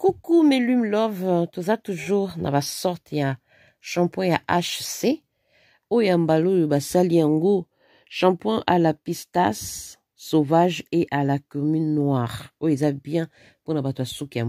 Coucou mes lume love, toza toujours na basorte ya shampoing ya HC oyo mbala oyo basali yango shampoing à la pistace sauvage et à la commune noire oyo eza bien mpona bato ya suki ya